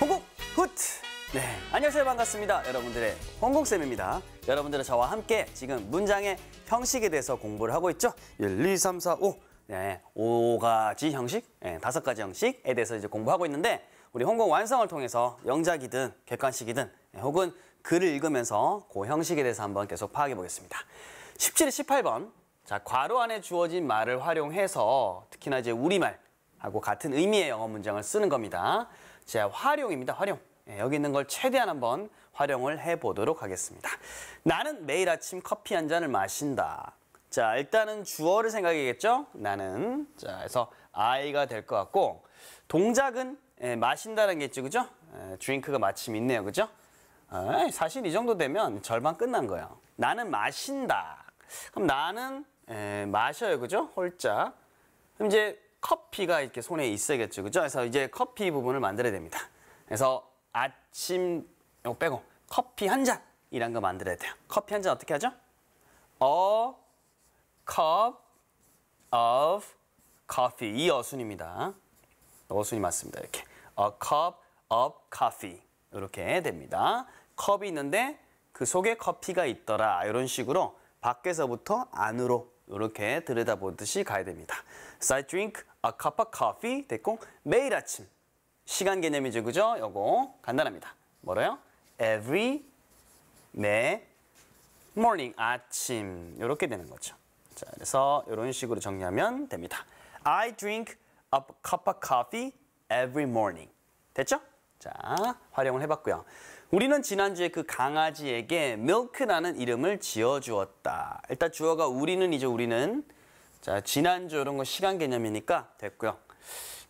홍국 후트! 네, 안녕하세요. 반갑습니다. 여러분들의 홍국쌤입니다. 여러분들은 저와 함께 지금 문장의 형식에 대해서 공부를 하고 있죠? 1, 2, 3, 4, 5. 네, 5가지 형식, 네, 다섯 가지 형식에 대해서 이제 공부하고 있는데 우리 홍국 완성을 통해서 영작이든 객관식이든 네, 혹은 글을 읽으면서 그 형식에 대해서 한번 계속 파악해 보겠습니다. 17, 18번 자, 괄호 안에 주어진 말을 활용해서 특히나 이제 우리말하고 같은 의미의 영어 문장을 쓰는 겁니다. 자, 활용입니다. 활용. 예, 여기 있는 걸 최대한 한번 활용을 해보도록 하겠습니다. 나는 매일 아침 커피 한 잔을 마신다. 자, 일단은 주어를 생각해겠죠 나는. 자, 그래서 I가 될 것 같고 동작은 예, 마신다는 게 있죠, 그죠? 예, 드링크가 마침 있네요, 그죠? 아, 사실 이 정도 되면 절반 끝난 거예요. 나는 마신다. 그럼 나는 에, 예, 마셔요, 그죠? 홀짝. 그럼 이제 커피가 이렇게 손에 있어야겠죠, 그죠? 그래서 이제 커피 부분을 만들어야 됩니다. 그래서 아침 이거 어, 빼고 커피 한 잔이란 거 만들어야 돼요. 커피 한 잔 어떻게 하죠? A cup of coffee 이 어순입니다. 어순이 맞습니다. 이렇게 a cup of coffee 이렇게 됩니다. 컵이 있는데 그 속에 커피가 있더라 이런 식으로 밖에서부터 안으로 이렇게 들여다보듯이 가야 됩니다. s i d r i n k a cup of coffee 됐고 매일 아침 시간 개념이죠, 그죠? 요거 간단합니다. 뭐래요? Every 매 네, morning 아침 이렇게 되는 거죠. 자, 그래서 이런 식으로 정리하면 됩니다. I drink a cup of coffee every morning. 됐죠? 자, 활용을 해봤고요. 우리는 지난주에 그 강아지에게 milk라는 이름을 지어주었다. 일단 주어가 우리는 이제 우리는 자 지난주 이런 거 시간 개념이니까 됐고요.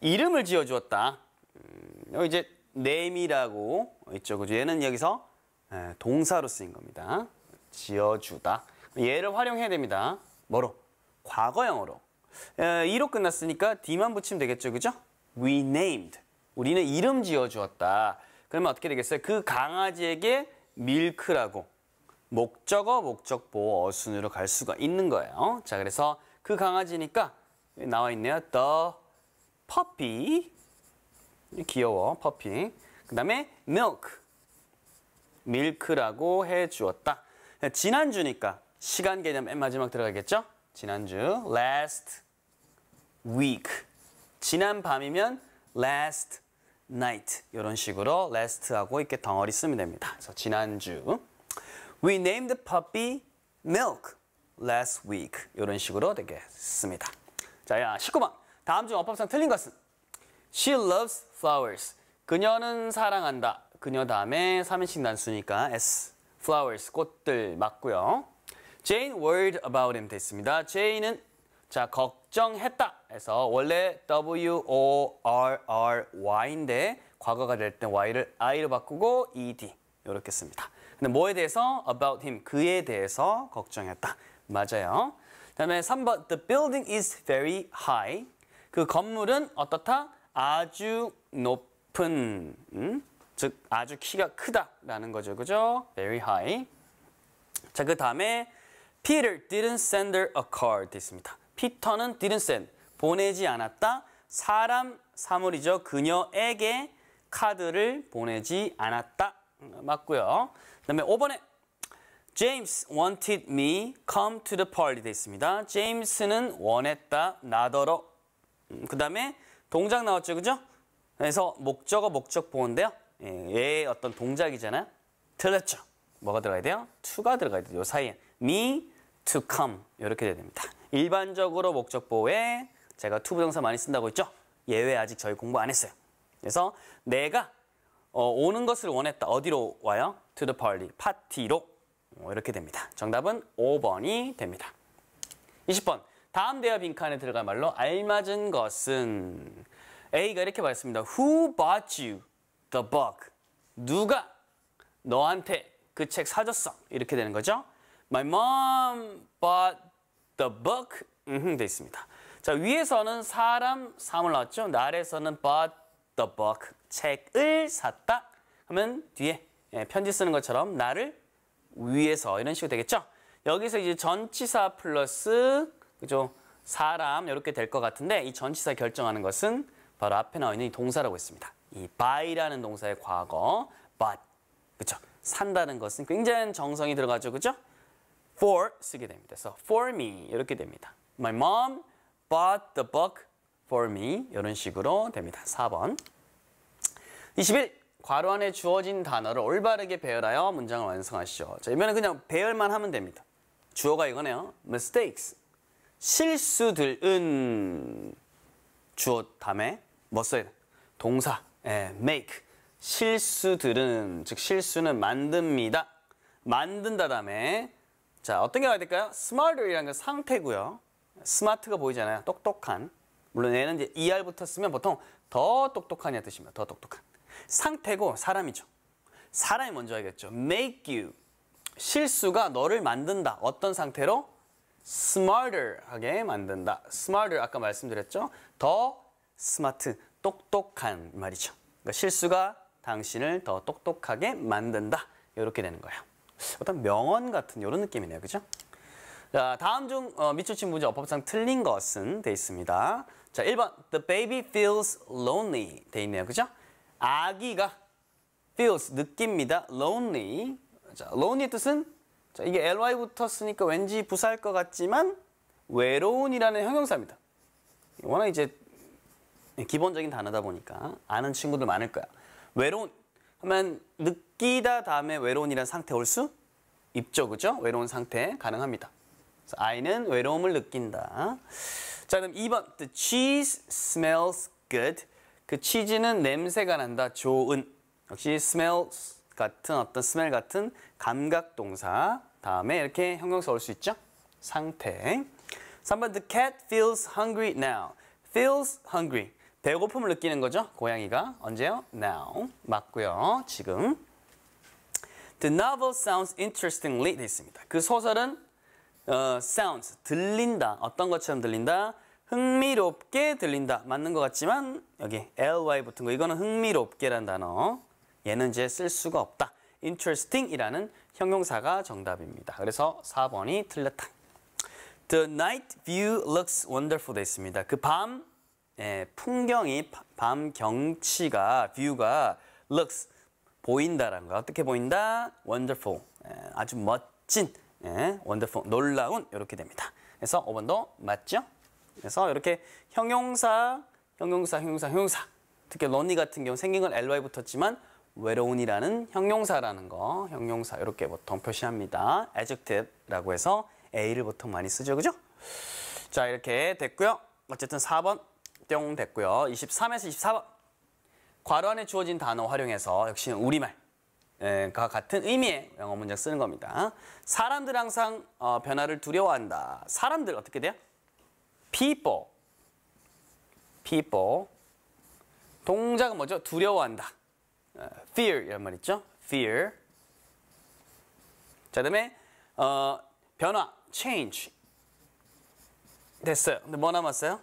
이름을 지어주었다. 음, 어, 이제 name이라고 있죠. 그죠? 얘는 여기서 예, 동사로 쓰인 겁니다. 지어주다. 얘를 활용해야 됩니다. 뭐로? 과거형으로. 에, 예, 2로 끝났으니까 D만 붙이면 되겠죠. 그죠? We named. 우리는 이름 지어주었다. 그러면 어떻게 되겠어요? 그 강아지에게 밀크라고 목적어, 목적보어 어순으로 갈 수가 있는 거예요. 자, 그래서 그 강아지니까 나와 있네요. The puppy. 귀여워, puppy. 그 다음에 milk. 밀크라고 해 주었다. 지난주니까 시간 개념 맨 마지막 들어가겠죠? 지난주, last week. 지난 밤이면 last night 이런 식으로 last하고 이렇게 덩어리 쓰면 됩니다. 그래서 지난주 We named the puppy Milk last week 이런 식으로 되겠습니다. 자, 야 19번 다음 중 어법상 틀린 것은 She loves flowers. 그녀는 사랑한다. 그녀 다음에 3인칭 단수니까 S. flowers 꽃들 맞고요. Jane worried about him 됐습니다. Jane은 자, 걱정했다 해서 원래 W-O-R-R-Y인데 과거가 될 때 Y를 I로 바꾸고 ED 이렇게 씁니다. 근데 뭐에 대해서? About him. 그에 대해서 걱정했다. 맞아요. 그 다음에 3번 The building is very high. 그 건물은 어떻다? 아주 높은 음? 즉 아주 키가 크다라는 거죠. 그죠? Very high. 자, 그 다음에 Peter didn't send her a card 있습니다. 피터는 didn't send, 보내지 않았다. 사람, 사물이죠. 그녀에게 카드를 보내지 않았다. 음, 맞고요. 그 다음에 5번에 James wanted me come to the party 돼 있습니다. James는 원했다, 나더러. 음, 그 다음에 동작 나왔죠, 그죠? 그래서 목적어, 목적보호인데요. 예, 의 어떤 동작이잖아요. 틀렸죠? 뭐가 들어가야 돼요? to가 들어가야 돼요. 요 사이에 me to come 이렇게 돼야 됩니다. 일반적으로 목적 보호에 제가 투부정사 많이 쓴다고 했죠? 예외 아직 저희 공부 안 했어요. 그래서 내가 어, 오는 것을 원했다. 어디로 와요? To the party. 파티로. 어, 이렇게 됩니다. 정답은 5번이 됩니다. 20번. 다음 대화 빈칸에 들어갈 말로 알맞은 것은 A가 이렇게 말했습니다. Who bought you the book? 누가 너한테 그 책 사줬어? 이렇게 되는 거죠. My mom bought the book 흠돼 있습니다. 자 위에서는 사람 사물 나왔죠. 날에서는 but the book 책을 샀다. 하면 뒤에 예, 편지 쓰는 것처럼 나를 위에서 이런 식으로 되겠죠. 여기서 이제 전치사 플러스 그죠 사람 이렇게 될 것 같은데 이 전치사 결정하는 것은 바로 앞에 나와 있는 이 동사라고 했습니다. 이 by라는 동사의 과거 but 그죠 산다는 것은 굉장히 정성이 들어가죠. 그죠 for 쓰게 됩니다. 그래서 for me 이렇게 됩니다. My mom bought the book for me 이런 식으로 됩니다. 4번 21. 괄호 안에 주어진 단어를 올바르게 배열하여 문장을 완성하시죠. 자, 이번에 그냥 배열만 하면 됩니다. 주어가 이거네요. mistakes. 실수들은 주어 다음에 뭐 써야 돼? 동사. 예, make. 실수들은 즉 실수는 만듭니다. 만든다 다음에 자, 어떤 게 가야 될까요? smarter이라는 건 상태고요. 스마트가 보이잖아요. 똑똑한. 물론 얘는 이제 er부터 쓰면 보통 더 똑똑한이라 뜻입니다. 더 똑똑한. 상태고 사람이죠. 사람이 먼저 하겠죠. make you. 실수가 너를 만든다. 어떤 상태로? smarter 하게 만든다. smarter 아까 말씀드렸죠. 더 스마트, 똑똑한 말이죠. 그러니까 실수가 당신을 더 똑똑하게 만든다. 이렇게 되는 거예요. 어떤 명언 같은 이런 느낌이네요. 그죠? 자, 다음 중 어, 미추친 문제 어법상 틀린 것은 돼 있습니다. 자, 1번 The baby feels lonely 돼 있네요. 그죠? 아기가 feels 느낍니다. lonely. 자, lonely 뜻은 자, 이게 ly 붙었으니까 왠지 부사할 것 같지만 외로운이라는 형용사입니다. 워낙 이제 기본적인 단어다 보니까 아는 친구들 많을 거야. 외로운 하면 느끼다 다음에 외로운이란 상태 올수 있죠. 그죠? 외로운 상태 가능합니다. 그래서 아이는 외로움을 느낀다. 자, 그럼 2번. The cheese smells good. 그 치즈는 냄새가 난다. 좋은. 역시 smells 같은 어떤 스멜 같은 감각 동사 다음에 이렇게 형용사 올 수 있죠? 상태. 3번 the cat feels hungry now. feels hungry. 배고픔을 느끼는 거죠. 고양이가 언제요? Now. 맞고요. 지금. The novel sounds interestingly 돼 네, 있습니다. 그 소설은 어, sounds, 들린다. 어떤 것처럼 들린다? 흥미롭게 들린다. 맞는 것 같지만 여기 ly 붙은 거 이거는 흥미롭게란 단어. 얘는 이제 쓸 수가 없다. interesting이라는 형용사가 정답입니다. 그래서 4번이 틀렸다. The night view looks wonderful 돼 있습니다. 그밤 예, 풍경이 밤 경치가 뷰가 looks 보인다라는 거 어떻게 보인다? wonderful 예, 아주 멋진 예, wonderful 놀라운 이렇게 됩니다. 그래서 5번도 맞죠? 그래서 이렇게 형용사 형용사 형용사 형용사 특히 론니 같은 경우 생긴 건 ly 붙었지만 외로운이라는 형용사라는 거 형용사 이렇게 보통 표시합니다. adjective라고 해서 a를 보통 많이 쓰죠. 그죠? 자 이렇게 됐고요. 어쨌든 4번 뿅 됐고요. 23에서 24번. 괄호 안에 주어진 단어 활용해서 역시 우리말 예, 과 같은 의미의 영어 문장 쓰는 겁니다. 사람들 항상 어, 변화를 두려워한다. 사람들 어떻게 돼요? people. people. 동작은 뭐죠? 두려워한다. 어, fear 이런 말 있죠? fear. 자, 그다음에 어, 변화, change. 됐어요. 근데 뭐 남았어요?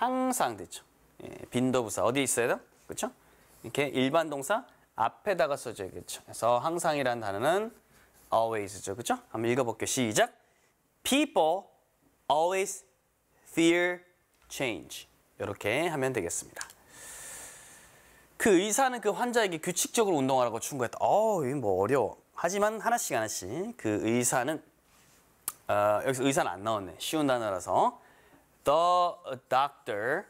항상 되죠. 예, 빈도부사 어디 있어야 돼 그렇죠? 이렇게 일반 동사 앞에다가 써줘야겠죠. 그래서 항상이라는 단어는 always죠. 그렇죠? 한번 읽어볼게요. 시작! People always fear change. 이렇게 하면 되겠습니다. 그 의사는 그 환자에게 규칙적으로 운동하라고 충고했다. 어우, 뭐 어려워. 하지만 하나씩 하나씩 그 의사는 어, 여기서 의사는 안 나오네. 쉬운 단어라서 the doctor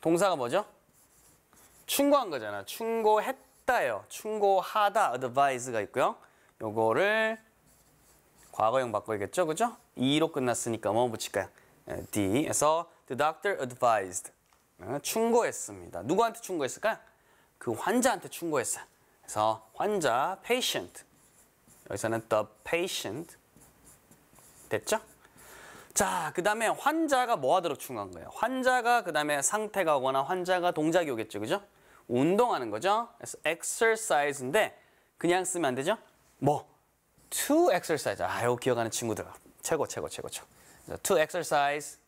동사가 뭐죠? 충고한 거잖아. 충고했다요. 충고하다 advice가 있고요. 요거를 과거형 바꿔야겠죠. 그죠? e로 끝났으니까 뭐 붙일까요? 예, d에서 the doctor advised 어, 충고했습니다. 누구한테 충고했을까요? 그 환자한테 충고했어요. 그래서 환자 patient 여기서는 the patient 됐죠? 자, 그 다음에 환자가 뭐 하도록 충한 거예요? 환자가 그 다음에 상태가 오거나 환자가 동작이 오겠죠, 그죠? 운동하는 거죠. 그래서 exercise인데 그냥 쓰면 안 되죠? 뭐? to exercise. 아, 이거 기억하는 친구들. 최고, 최고, 최고죠. to exercise.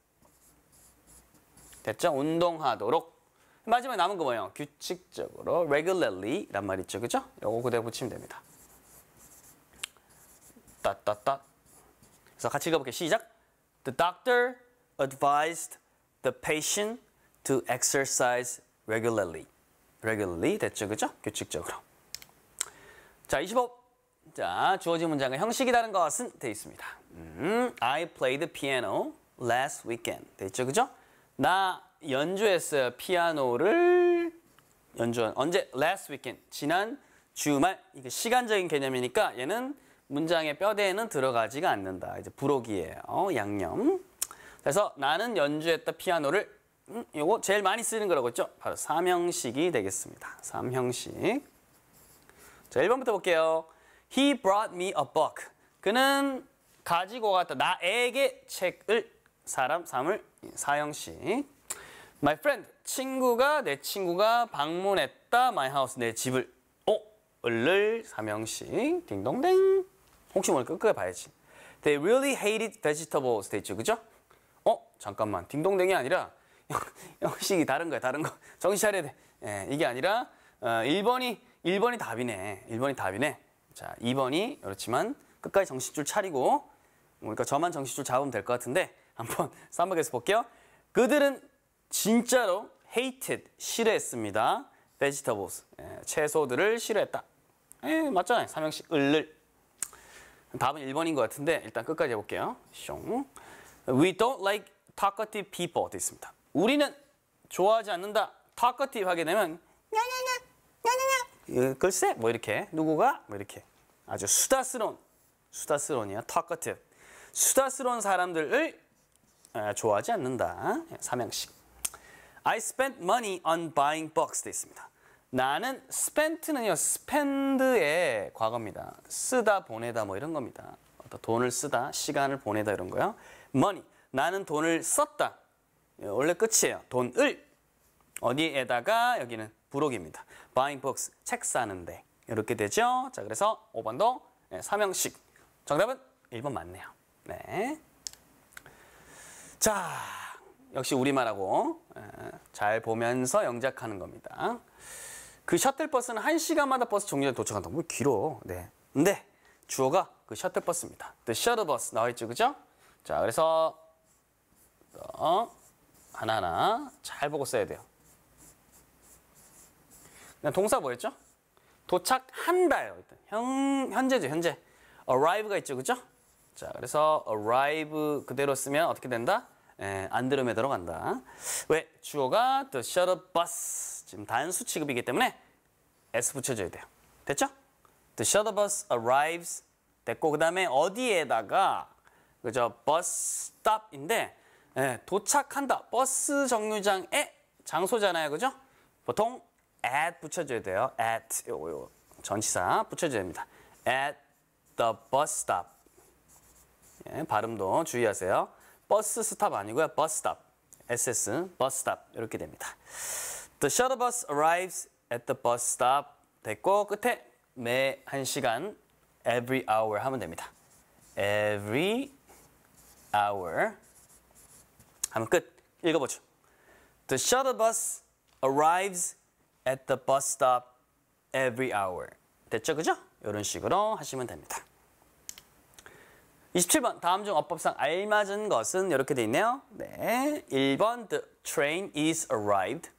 됐죠? 운동하도록. 마지막에 남은 거 뭐예요? 규칙적으로 regularly 란말 있죠. 그죠? 요거 그대로 붙이면 됩니다. 따따따. 그래서 같이 읽어볼게요. 시작. The doctor advised the patient to exercise regularly. regularly 됐죠, 그죠? 규칙적으로. 자, 25. 자, 주어진 문장은 형식이 다른 것은 돼 있습니다. 음, I played piano last weekend. 돼죠 그죠? 나 연주했어요, 피아노를. 연주한 언제? last weekend. 지난 주말. 이게 시간적인 개념이니까 얘는 문장의 뼈대에는 들어가지가 않는다. 이제 부록이에요. 어, 양념. 그래서 나는 연주했다 피아노를 음, 요거 제일 많이 쓰는 거라고 했죠? 바로 삼형식이 되겠습니다. 삼형식. 자, 1번부터 볼게요. He brought me a book. 그는 가지고 갔다. 나에게 책을 사람, 삼을 사형식. My friend, 친구가 내 친구가 방문했다. My house, 내 집을. 오, 어, 을을 삼형식. 딩동댕. 혹시 모르니까 끝까지 봐야지. They really hated vegetables. 돼 있죠. 그죠? 어? 잠깐만. 딩동댕이 아니라 형식이 다른 거야. 다른 거. 정신 차려야 돼. 예, 이게 아니라 어, 1번이 1번이 답이네. 1번이 답이네. 자, 2번이 그렇지만 끝까지 정신줄 차리고 그러니까 저만 정신줄 잡으면 될 것 같은데 한번 3번에서 볼게요. 그들은 진짜로 hated, 싫어했습니다. vegetables, 예, 채소들을 싫어했다. 예, 맞잖아요. 삼형식 을을. 답은 1번인 것 같은데 일단 끝까지 해볼게요. 숑. We don't like talkative people 되어 있습니다. 우리는 좋아하지 않는다. talkative 하게 되면 냐냐냐 냐냐냐 예, 글쎄 뭐 이렇게 누구가 뭐 이렇게 아주 수다스러운 수다스러운이야 talkative 수다스러운 사람들을 좋아하지 않는다. 예, 삼형식. I spent money on buying books 되어 있습니다. 나는 spent는요. spend의 과거입니다. 쓰다, 보내다 뭐 이런 겁니다. 어떤 돈을 쓰다, 시간을 보내다 이런 거요. money. 나는 돈을 썼다. 예, 원래 끝이에요. 돈을 어디에다가 여기는 부록입니다. buying books. 책 사는데. 이렇게 되죠. 자, 그래서 5번도 예, 삼형식. 정답은 1번 맞네요. 네. 자, 역시 우리말하고 예, 잘 보면서 영작하는 겁니다. 그 셔틀버스는 1시간마다 버스 정류장에 도착한다. 뭐 길어. 네. 근데 주어가 그 셔틀버스입니다. The shuttlebus 나와 있죠. 그죠? 자, 그래서 어, 하나하나 잘 보고 써야 돼요. 그냥 동사 뭐였죠? 도착한다요. 일단 현, 현재죠, 현재. arrive가 있죠, 그죠? 자, 그래서 arrive 그대로 쓰면 어떻게 된다? 에, 안드로메다로 간다. 왜? 주어가 the shuttle bus. 지금 단수 취급이기 때문에 s 붙여줘야 돼요. 됐죠? The shuttle bus arrives. 됐고 그 다음에 어디에다가 그저 버스 스탑인데 예, 도착한다. 버스 정류장에 장소잖아요. 그죠? 보통 at 붙여줘야 돼요. at 요거 요 전치사 붙여줘야 됩니다. at the bus stop. 예, 발음도 주의하세요. 버스 스탑 아니고요. 버스 스탑. SS, 버스 스탑 이렇게 됩니다. The shuttle bus arrives at the bus stop 됐고 끝에 매 1시간 every hour 하면 됩니다. every hour 하면 끝. 읽어보죠. The shuttle bus arrives at the bus stop every hour. 됐죠? 그죠? 이런 식으로 하시면 됩니다. 27번 다음 중 어법상 알맞은 것은 이렇게 돼 있네요. 네, 1번 the train is arrived.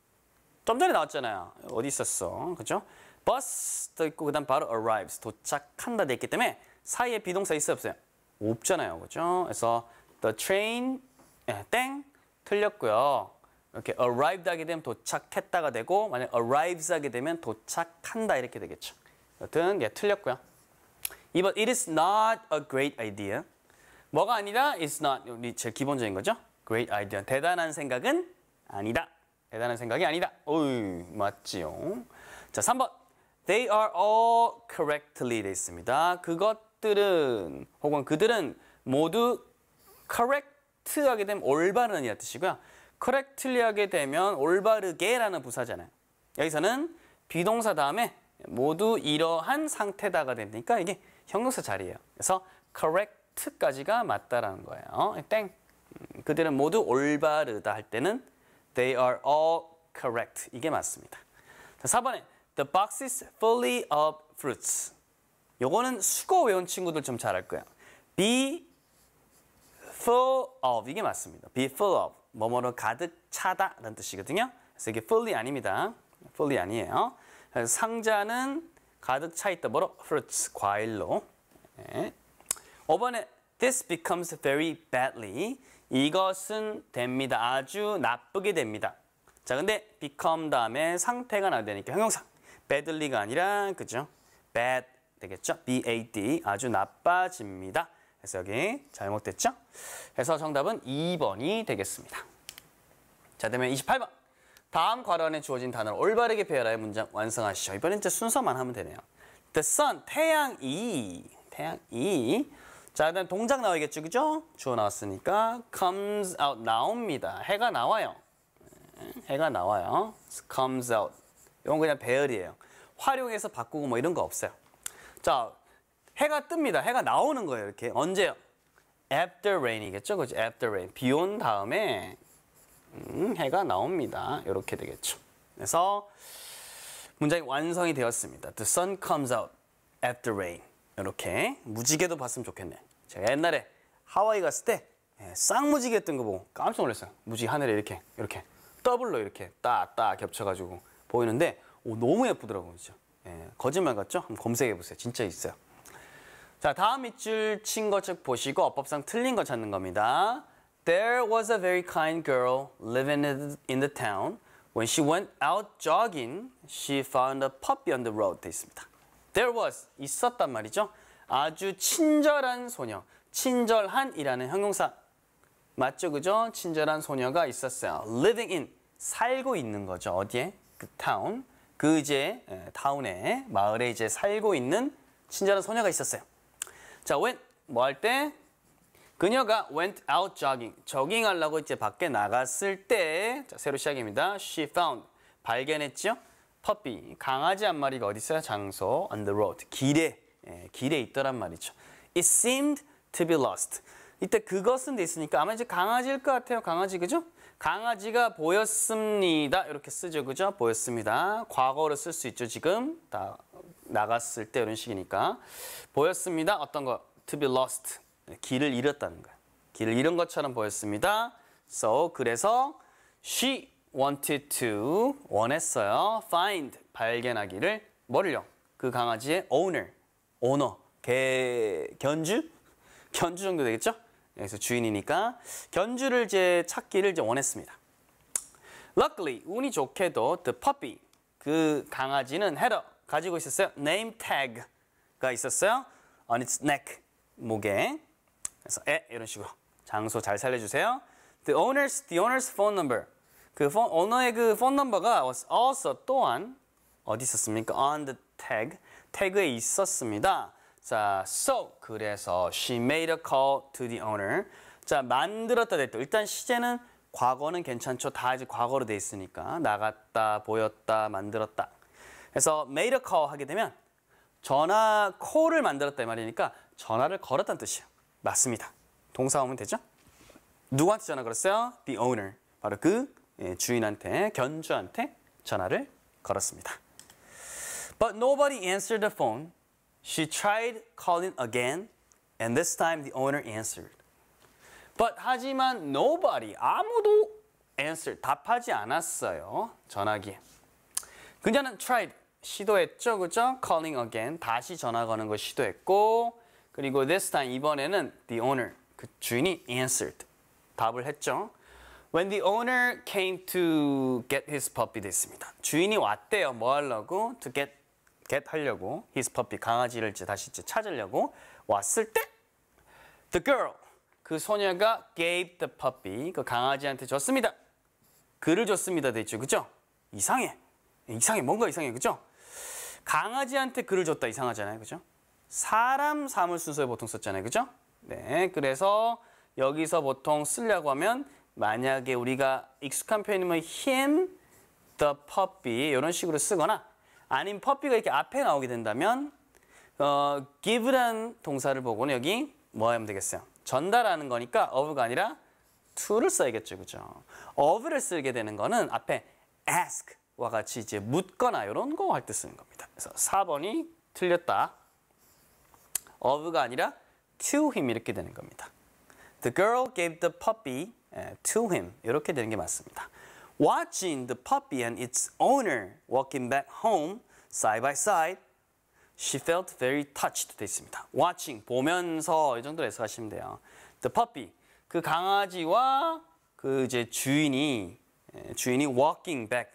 좀 전에 나왔잖아요. 어디 있었어, 그죠? bus도 있고 그다음 바로 arrives 도착한다 돼 있기 때문에 사이에 비동사 있어 없어요? 없잖아요, 그죠? 그래서 the train 네, 땡 틀렸고요. 이렇게 arrived 하게 되면 도착했다가 되고 만약 arrives 하게 되면 도착한다 이렇게 되겠죠. 여튼 예 틀렸고요. 2번 it is not a great idea. 뭐가 아니다? it's not 우리 제일 기본적인 거죠. great idea. 대단한 생각은 아니다. 대단한 생각이 아니다. 오이 맞지요. 자, 3번. They are all correctly 돼 있습니다. 그것들은 혹은 그들은 모두 correct하게 되면 올바른이라 뜻이고요. correctly 하게 되면 올바르게라는 부사잖아요. 여기서는 비동사 다음에 모두 이러한 상태다가 되니까 이게 형용사 자리예요. 그래서 correct까지가 맞다라는 거예요. 땡. 음, 그들은 모두 올바르다 할 때는 they are all correct. 이게 맞습니다. 자, 4번에 the box is fully of fruits. 요거는 수고 외운 친구들 좀 잘할 거예요. be full of 이게 맞습니다. be full of 뭐뭐로 가득 차다라는 뜻이거든요. 그래서 이게 fully 아닙니다. fully 아니에요. 상자는 가득 차 있다 뭐로? hurts 과일로 네. 예. 5번에 this becomes very badly 이것은 됩니다. 아주 나쁘게 됩니다. 자 근데 become 다음에 상태가 나야 되니까 형용사 badly가 아니라 그죠? bad 되겠죠? bad 아주 나빠집니다. 그래서 여기 잘못됐죠? 그래서 정답은 2번이 되겠습니다. 자, 그다음 28번. 다음 괄호안에 주어진 단어를 올바르게 배열하여 문장 완성하시죠. 이번엔 이제 순서만 하면 되네요. The sun, 태양이, 태양이. 자, 일단 동작 나오겠죠, 그죠? 주어 나왔으니까 comes out, 나옵니다. 해가 나와요. 네, 해가 나와요. comes out. 이건 그냥 배열이에요. 활용해서 바꾸고 뭐 이런 거 없어요. 자, 해가 뜹니다. 해가 나오는 거예요, 이렇게. 언제요? After rain이겠죠, 그죠? After rain. 비 온 다음에 음, 해가 나옵니다. 이렇게 되겠죠. 그래서 문장이 완성이 되었습니다. The sun comes out at the rain. 이렇게 무지개도 봤으면 좋겠네. 제가 옛날에 하와이 갔을 때 예, 쌍무지개 뜬 거 보고 깜짝 놀랐어요. 무지 하늘에 이렇게 이렇게 더블로 이렇게 따따 겹쳐가지고 보이는데 오, 너무 예쁘더라고요. 진짜. 예, 거짓말 같죠? 한번 검색해보세요. 진짜 있어요. 자, 다음 밑줄 친거책 보시고 어법상 틀린 거 찾는 겁니다. There was a very kind girl living in the town. When she went out jogging, she found a puppy on the road. 있습니다. There was 있었단 말이죠. 아주 친절한 소녀, 친절한이라는 형용사 맞죠, 그죠? 친절한 소녀가 있었어요. Living in 살고 있는 거죠. 어디에? 그 town 그 이제 타운에 마을에 이제 살고 있는 친절한 소녀가 있었어요. 자, when 뭐할때 그녀가 went out jogging, 저깅하려고 이제 밖에 나갔을 때, 자, 새로 시작입니다. She found, 발견했죠? 퍼 u 강아지 한 마리가 어디 있어요? 장소, on the road, 길에, 예, 길에 있더란 말이죠. It seemed to be lost. 이때 그것은 돼 있으니까 아마 이제 강아지일 것 같아요. 강아지, 그죠? 강아지가 보였습니다. 이렇게 쓰죠, 그죠? 보였습니다. 과거로쓸 수 있죠, 지금. 다 나갔을 때 이런 식이니까. 보였습니다. 어떤 거? To be lost. 길을 잃었다는 거야. 길을 잃은 것처럼 보였습니다. So 그래서 she wanted to 원했어요. find 발견하기를 뭐를요? 그 강아지의 owner, 오너, 개 견주? 견주 정도 되겠죠? 여기서 주인이니까 견주를 이제 찾기를 이제 원했습니다. Luckily 운이 좋게도 the puppy 그 강아지는 헤더 가지고 있었어요. name tag가 있었어요. on its neck 목에 그래서 에 이런 식으로 장소 잘 살려주세요. The owner's the owner's phone number. 그 폰, 오너의 그폰 넘버가 also 또한 어디 있었습니까? On the tag. 태그에 있었습니다. 자, so 그래서 she made a call to the owner. 자, 만들었다 됐다. 일단 시제는 과거는 괜찮죠. 다 이제 과거로 돼 있으니까 나갔다, 보였다, 만들었다. 그래서 made a call 하게 되면 전화 콜을 만들었다 이 말이니까 전화를 걸었다는 뜻이에요. 맞습니다. 동사 오면 되죠? 누구한테 전화 걸었어요? The owner. 바로 그 주인한테, 견주한테 전화를 걸었습니다. But nobody answered the phone. She tried calling again, and this time the owner answered. But 하지만 nobody, 아무도 answer, 답하지 않았어요. 전화기에. 그녀는 tried, 시도했죠, 그죠? calling again, 다시 전화 거는 걸 시도했고 그리고 this time 이번에는 the owner 그 주인이 answered 답을 했죠. When the owner came to get his puppy 됐습니다. 주인이 왔대요. 뭐 하려고? To get get 하려고 his puppy 강아지를 다시 찾으려고 왔을 때 the girl 그 소녀가 gave the puppy 그 강아지한테 줬습니다. 그를 줬습니다 됐죠. 그죠? 이상해. 이상해. 뭔가 이상해. 그죠? 강아지한테 그를 줬다 이상하잖아요. 그죠? 사람 사물 순서에 보통 썼잖아요. 그죠? 네. 그래서 여기서 보통 쓰려고 하면 만약에 우리가 익숙한 표현이면 him, the puppy 이런 식으로 쓰거나 아닌 puppy가 이렇게 앞에 나오게 된다면 어, give란 동사를 보고는 여기 뭐 하면 되겠어요? 전달하는 거니까 of가 아니라 to를 써야겠죠. 그죠? of를 쓰게 되는 거는 앞에 ask와 같이 이제 묻거나 이런 거 할 때 쓰는 겁니다. 그래서 4번이 틀렸다. of가 아니라 to him 이렇게 되는 겁니다. The girl gave the puppy to him 이렇게 되는 게 맞습니다. Watching the puppy and its owner walking back home side by side, she felt very touched 돼 있습니다. Watching 보면서 이 정도로 해석하시면 돼요. The puppy 그 강아지와 그 이제 주인이 주인이 walking back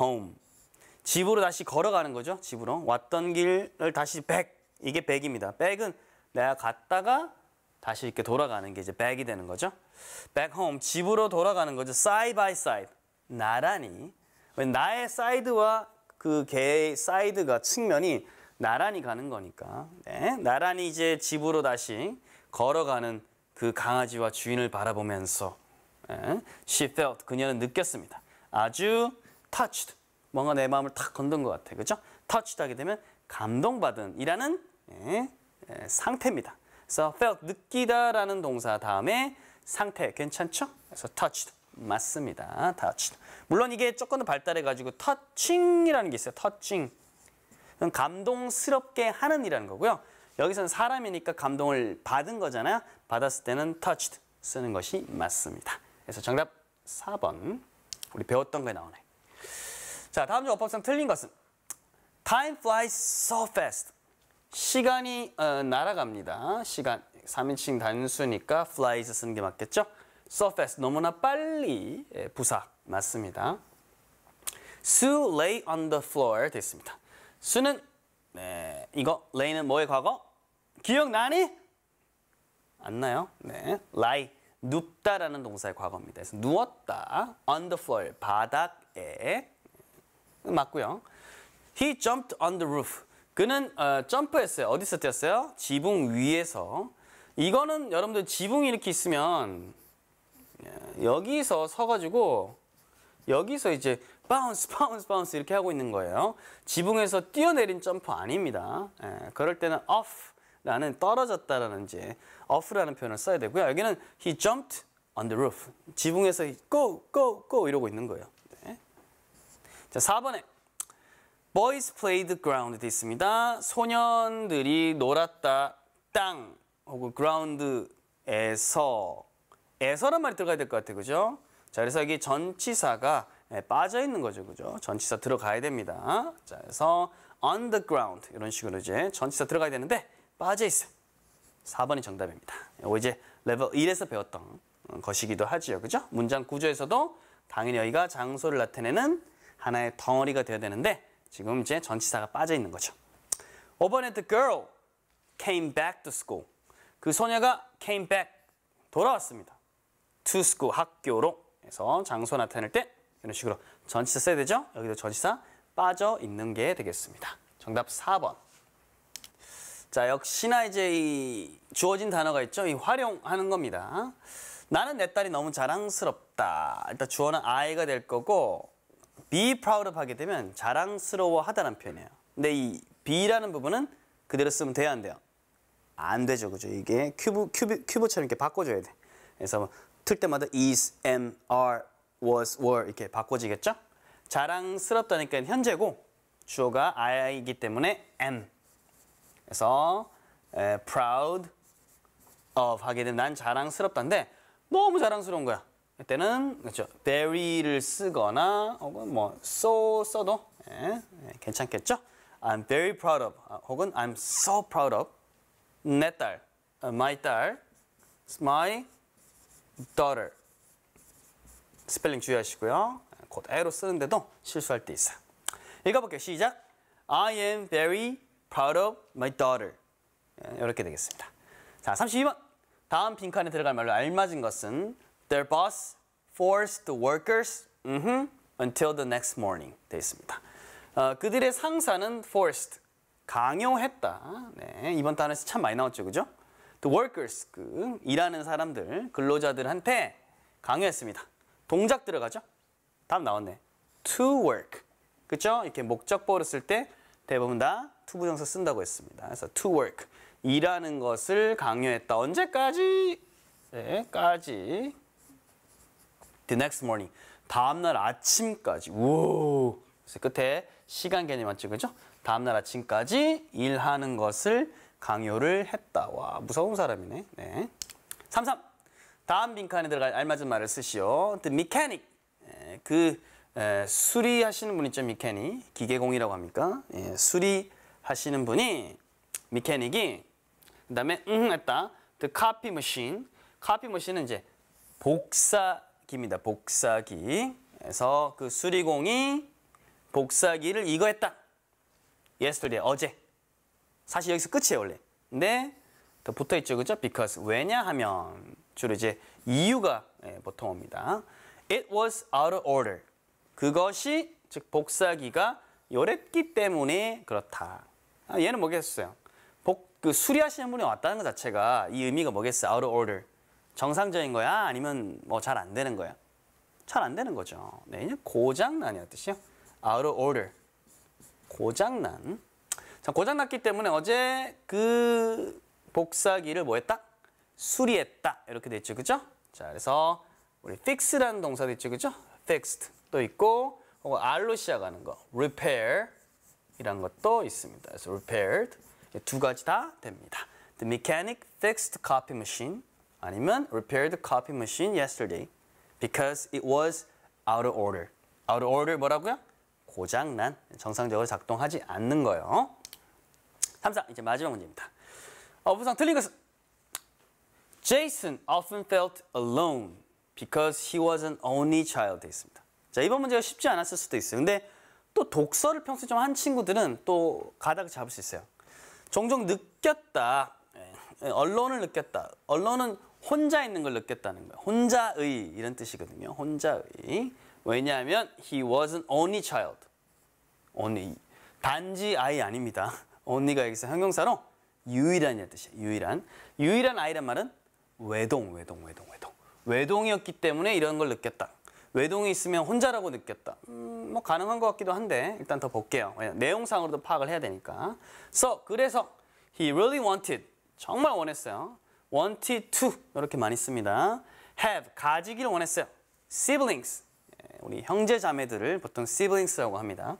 home 집으로 다시 걸어가는 거죠. 집으로 왔던 길을 다시 back 이게 백입니다. 백은 내가 갔다가 다시 이렇게 돌아가는 게 이제 백이 되는 거죠. 백 홈 집으로 돌아가는 거죠. 사이 d e by s i 나란히 나의 사이드와 그 개의 사이드가 측면이 나란히 가는 거니까 네, 나란히 이제 집으로 다시 걸어가는 그 강아지와 주인을 바라보면서 네, she felt 그녀는 느꼈습니다. 아주 touched 뭔가 내 마음을 탁 건든 것 같아, 그죠? touched 하게 되면 감동받은이라는 예, 예, 상태입니다. 그래서 felt 느끼다라는 동사 다음에 상태 괜찮죠? 그래서 touched 맞습니다. touched. 물론 이게 조금 더 발달해 가지고 touching이라는 게 있어요. touching. 감동스럽게 하는 이라는 거고요. 여기서는 사람이니까 감동을 받은 거잖아요. 받았을 때는 touched 쓰는 것이 맞습니다. 그래서 정답 4번. 우리 배웠던 게 나오네. 자, 다음 주 어법상 틀린 것은 time flies so fast. 시간이 어, 날아갑니다. 시간 3인칭 단수니까 flies 쓰는 게 맞겠죠? s u f a c e 너무나 빨리 예, 부사 맞습니다. Sue lay on the floor 됐습니다. 수는 네, 이거 lay는 뭐의 과거? 기억나니? 안 나요? 네. lie 눕다라는 동사의 과거입니다. 그래서 누웠다. on the floor 바닥에 네, 맞고요. He jumped on the roof. 그는 어, 점프했어요. 어디서 뛰었어요? 지붕 위에서. 이거는 여러분들 지붕이 이렇게 있으면 예, 여기서 서가지고 여기서 이제 바운스 바운스 바운스 이렇게 하고 있는 거예요. 지붕에서 뛰어내린 점프 아닙니다. 예, 그럴 때는 off라는 떨어졌다라는 이제 off라는 표현을 써야 되고요. 여기는 he jumped on the roof. 지붕에서 go go go 이러고 있는 거예요. 네. 자, 4번에 Boys played ground 있습니다. 소년들이 놀았다 땅 혹은 ground에서 에서란 말이 들어가야 될 것 같아요. 그죠? 자, 그래서 여기 전치사가 예, 빠져 있는 거죠. 그죠? 전치사 들어가야 됩니다. 자, 그래서 on the ground 이런 식으로 이제 전치사 들어가야 되는데 빠져 있어요. 4번이 정답입니다. 이거 이제 레벨 1에서 배웠던 것이기도 하지요. 그죠? 문장 구조에서도 당연히 여기가 장소를 나타내는 하나의 덩어리가 되어야 되는데 지금 이제 전치사가 빠져 있는 거죠. 5번에 the girl came back to school. 그 소녀가 came back, 돌아왔습니다. to school, 학교로. 그래서 장소 나타낼 때 이런 식으로 전치사 써야 되죠? 여기도 전치사 빠져 있는 게 되겠습니다. 정답 4번. 자, 역시나 이제 이 주어진 단어가 있죠? 이 활용하는 겁니다. 나는 내 딸이 너무 자랑스럽다. 일단 주어는 I가 될 거고 be proud of 하게 되면 자랑스러워하다는 표현이에요. 근데 이 be라는 부분은 그대로 쓰면 돼야 안 돼요? 안 되죠, 그죠? 이게 큐브, 큐브, 큐브처럼 이렇게 바꿔줘야 돼. 그래서 틀 때마다 is, am, are, was, were 이렇게 바꿔지겠죠? 자랑스럽다니까 현재고 주어가 I이기 때문에 am. 그래서 에, proud of 하게 되면 난 자랑스럽다인데 너무 자랑스러운 거야. 때는 그렇죠. very를 쓰거나 혹은 뭐 so 써도 예, 예, 괜찮겠죠? I'm very proud of 아, 혹은 I'm so proud of 내 딸, 어, my 딸, my daughter 스펠링 주의하시고요. 곧 에로 쓰는데도 실수할 때 있어요. 읽어볼게요. 시작. I am very proud of my daughter. 예, 이렇게 되겠습니다. 자, 32번. 다음 빈칸에 들어갈 말로 알맞은 것은 Their boss forced the workers mm-hmm, until the next morning 되 있습니다. 어, 그들의 상사는 forced 강요했다. 네, 이번 단어에서 참 많이 나왔죠, 그죠? The workers 그 일하는 사람들 근로자들한테 강요했습니다. 동작 들어가죠? 다음 나왔네. To work 그죠? 이렇게 목적보를 쓸 때 대부분 다 to 부정사 쓴다고 했습니다. 그래서 to work 일하는 것을 강요했다. 언제까지? 네, 까지 the next morning. 다음날 아침까지. 우 끝에 시간 개념 맞죠? 그죠 다음날 아침까지 일하는 것을 강요를 했다. 와, 무서운 사람이네. 네. 33. 다음 빈칸에 들어갈 알맞은 말을 쓰시오. The mechanic. 예, 그 예, 수리하시는 분 있죠, 미케닉. 기계공이라고 합니까? 예, 수리하시는 분이 미케닉이 그다음에 응 음, 했다. The copy machine. copy 은 이제 복사 기입니다 복사기. 그서그 수리공이 복사기를 이거 했다. yesterday, 어제. 사실 여기서 끝이에요, 원래. 근데 더 붙어있죠, 그죠? because. 왜냐하면 주로 이제 이유가 예, 보통 옵니다. It was out of order. 그것이 즉 복사기가 요랬기 때문에 그렇다. 아, 얘는 뭐겠어요? 복, 그 수리하시는 분이 왔다는 것 자체가 이 의미가 뭐겠어요? out of order. 정상적인 거야? 아니면 뭐 잘 안 되는 거야? 잘 안 되는 거죠. 네, 고장난이란 뜻이요. out of order. 고장난. 자, 고장났기 때문에 어제 그 복사기를 뭐 했다? 수리했다. 이렇게 됐죠. 그죠? 자, 그래서 우리 fix라는 동사도 있죠. 그죠? fixed 또 있고 혹은 R로 시작하는 거 repair 이란 것도 있습니다. 그래서 repaired 두 가지 다 됩니다. The mechanic fixed copy machine 아니면 repair the copy machine yesterday because it was out of order. out of order 뭐라고요? 고장난, 정상적으로 작동하지 않는 거예요. 3사 이제 마지막 문제입니다. 어, 부상 틀린 것은 Jason often felt alone because he was an only child 돼 있습니다. 자, 이번 문제가 쉽지 않았을 수도 있어요. 근데 또 독서를 평소에 좀 한 친구들은 또 가닥을 잡을 수 있어요. 종종 느꼈다. 언론을 느꼈다. 언론은 혼자 있는 걸 느꼈다는 거예요. 혼자의 이런 뜻이거든요. 혼자의. 왜냐하면 he wasn't only child. only. 단지 아이 아닙니다. only가 여기서 형용사로 유일한이라는 뜻이에요. 유일한. 유일한 아이란 말은 외동, 외동, 외동, 외동. 외동이었기 때문에 이런 걸 느꼈다. 외동이 있으면 혼자라고 느꼈다. 음, 뭐 가능한 것 같기도 한데 일단 더 볼게요. 내용상으로도 파악을 해야 되니까. So, 그래서 he really wanted. 정말 원했어요. wanted to 이렇게 많이 씁니다. have 가지기 원했어요. siblings 예, 우리 형제 자매들을 보통 siblings라고 합니다.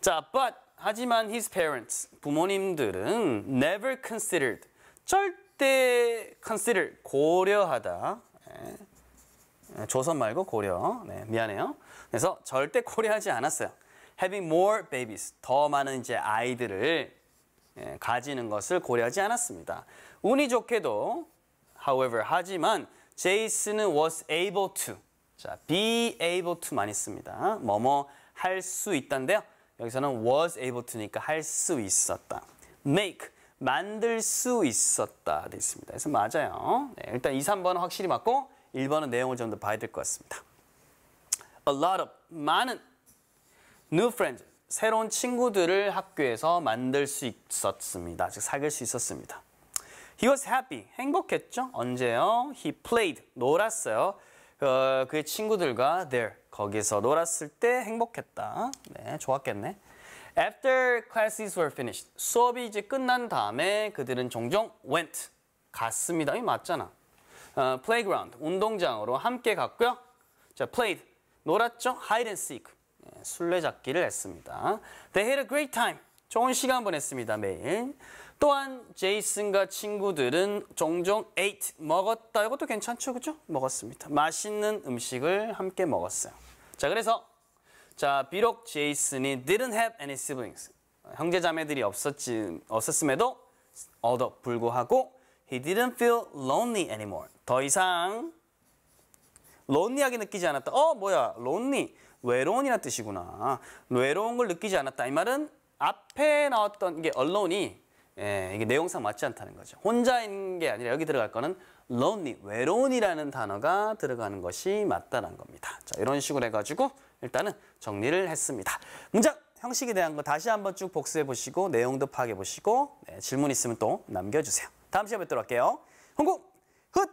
자, but 하지만 his parents 부모님들은 never considered 절대 consider 고려하다 예, 예, 조선 말고 고려 네, 미안해요. 그래서 절대 고려하지 않았어요. having more babies 더 많은 이제 아이들을 가지는 것을 고려하지 않았습니다. 운이 좋게도 however 하지만 제이슨은 was able to 자, be able to 많이 씁니다. 뭐뭐 할 수 있단데요. 여기서는 was able to니까 할 수 있었다. make 만들 수 있었다 돼습니다 그래서 맞아요. 네, 일단 2, 3번은 확실히 맞고 1번은 내용을 좀 더 봐야 될 것 같습니다. A lot of 많은 new friends 새로운 친구들을 학교에서 만들 수 있었습니다. 즉 사귈 수 있었습니다. He was happy. 행복했죠? 언제요? He played. 놀았어요. 어, 그의 친구들과 there. 거기서 놀았을 때 행복했다. 네, 좋았겠네. After classes were finished. 수업이 이제 끝난 다음에 그들은 종종 went. 갔습니다. 이 맞잖아. 어, playground. 운동장으로 함께 갔고요. 자, played. 놀았죠? hide and seek. 네, 술래잡기를 했습니다. They had a great time. 좋은 시간 보냈습니다. 매일. 또한 제이슨과 친구들은 종종 ate 먹었다. 이것도 괜찮죠, 그죠? 먹었습니다. 맛있는 음식을 함께 먹었어요. 자, 그래서 자 비록 제이슨이 didn't have any siblings 형제자매들이 없었지 없었음에도 얻어 불구하고 he didn't feel lonely anymore 더 이상 lonely하게 느끼지 않았다. 어 뭐야 lonely 외로운이란 뜻이구나. 외로운 걸 느끼지 않았다. 이 말은 앞에 나왔던 게 alone이 예, 이게 내용상 맞지 않다는 거죠. 혼자인 게 아니라 여기 들어갈 거는 lonely, 외로운이라는 단어가 들어가는 것이 맞다는 겁니다. 자, 이런 식으로 해가지고 일단은 정리를 했습니다. 문장 형식에 대한 거 다시 한번 쭉 복습해 보시고 내용도 파악해 보시고 네, 질문 있으면 또 남겨주세요. 다음 시간에 뵙도록 할게요. 홍콩 끝!